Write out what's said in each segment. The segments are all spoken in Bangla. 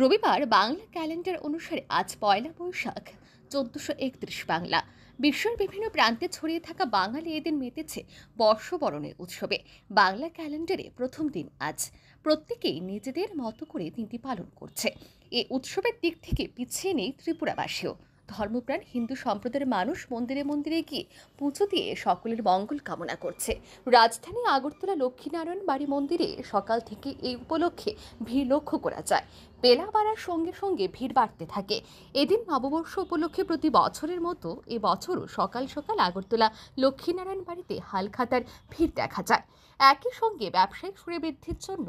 রবিবার বাংলা ক্যালেন্ডার অনুসারে আজ পয়লা বৈশাখ চোদ্দশো একত্রিশ বাংলা বিশ্বের বিভিন্ন প্রান্তে ছড়িয়ে থাকা বাঙালি এদিন মেতেছে বর্ষবরণের উৎসবে বাংলা ক্যালেন্ডারে প্রথম দিন আজ প্রত্যেকেই নিজেদের মতো করে দিনটি পালন করছে এ উৎসবের দিক থেকে পিছিয়ে নেই ত্রিপুরাবাসীও ধর্মপ্রাণ হিন্দু সম্প্রদায়ের মানুষ মন্দিরে মন্দিরে গিয়ে পুজো দিয়ে সকলের মঙ্গল কামনা করছে রাজধানী আগরতলা লক্ষ্মীনারায়ণ বাড়ি মন্দিরে সকাল থেকে এই উপলক্ষে ভিড় লক্ষ্য করা যায় বেলা বাড়ার সঙ্গে সঙ্গে ভিড় বাড়তে থাকে এদিন নববর্ষ উপলক্ষে প্রতি বছরের মতো এবছরও সকাল সকাল আগরতলা লক্ষ্মীনারায়ণ বাড়িতে হালখাতার ভিড় দেখা যায় একই সঙ্গে ব্যবসায়িক সুরে বৃদ্ধির জন্য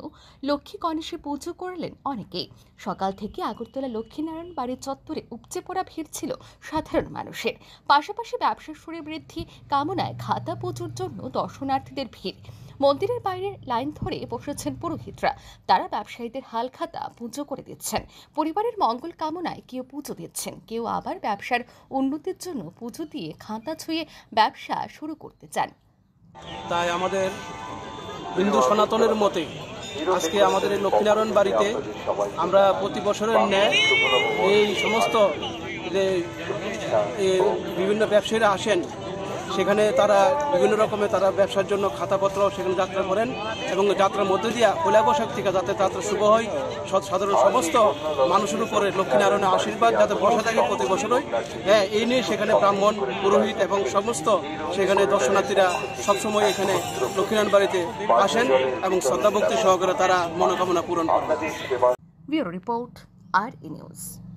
লক্ষ্মী গণেশে পুজো করলেন অনেকেই সকাল থেকে আগরতলা লক্ষ্মীনারায়ণ বাড়ির চত্বরে উপচে পড়া ভিড় ছিল সাধারণ মানুষের পাশাপাশি ব্যবসার সুরেবৃদ্ধি কামনায় খাতা পুজোর জন্য দর্শনার্থীদের ভিড় মন্দিরের বাইরে লাইন ধরে বসেছেন পুরোহিতরা তারা ব্যবসায়ীদের হালখাতা পুজো করে দিচ্ছেন পরিবারের মঙ্গল কামনায় কেউ পুজো দিচ্ছেন কেউ আবার ব্যবসার উন্নতির জন্য পুজো দিয়ে খাতা ছুঁয়ে ব্যবসা শুরু করতে চান তাই আমাদের হিন্দু সনাতনের মতে আজকে আমাদের এই লক্ষ্মীনারায়ণ বাড়িতে আমরা প্রতি বছরের ন্যায় এই সমস্ত যে বিভিন্ন ব্যবসায়ীরা আসেন সেখানে তারা বিভিন্ন রকমের তারা ব্যবসার জন্য খাতাপত্র সেখানে যাত্রা করেন এবং যাত্রার মধ্যে দিয়ে পয়লা বৈশাখ থেকে যাতে যাত্রা শুভ হয় সাধারণ সমস্ত মানুষের উপরে লক্ষ্মীনারায়ণের আশীর্বাদ যাতে বসে থাকে প্রতি বছরই হ্যাঁ এই নিয়ে সেখানে ব্রাহ্মণ পুরোহিত এবং সমস্ত সেখানে দর্শনার্থীরা সবসময় এখানে লক্ষ্মীনারায়ণ বাড়িতে আসেন এবং শ্রদ্ধাভক্তি সহকারে তারা মনোকামনা পূরণ করেন রিপোর্ট আর